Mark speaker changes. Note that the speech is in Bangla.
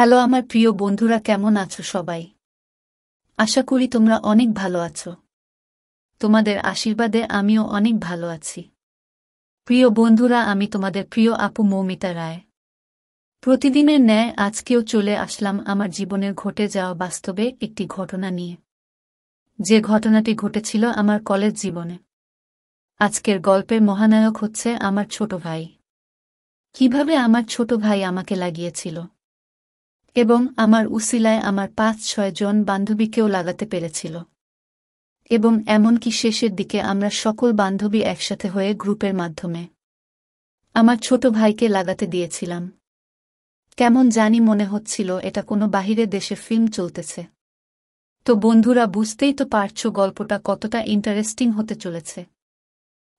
Speaker 1: হ্যালো আমার প্রিয় বন্ধুরা কেমন আছো সবাই আশা করি তোমরা অনেক ভালো আছো তোমাদের আশীর্বাদে আমিও অনেক ভালো আছি প্রিয় বন্ধুরা আমি তোমাদের প্রিয় আপু মৌমিতা রায় প্রতিদিনের ন্যায় আজকেও চলে আসলাম আমার জীবনের ঘটে যাওয়া বাস্তবে একটি ঘটনা নিয়ে যে ঘটনাটি ঘটেছিল আমার কলেজ জীবনে আজকের গল্পের মহানায়ক হচ্ছে আমার ছোট ভাই কিভাবে আমার ছোট ভাই আমাকে লাগিয়েছিল এবং আমার উসিলায় আমার পাঁচ ছয় জন বান্ধবীকেও লাগাতে পেরেছিল এবং এমনকি শেষের দিকে আমরা সকল বান্ধবী একসাথে হয়ে গ্রুপের মাধ্যমে আমার ছোট ভাইকে লাগাতে দিয়েছিলাম কেমন জানি মনে হচ্ছিল এটা কোনো বাহিরে দেশে ফিল্ম চলতেছে তো বন্ধুরা বুঝতেই তো পারছ গল্পটা কতটা ইন্টারেস্টিং হতে চলেছে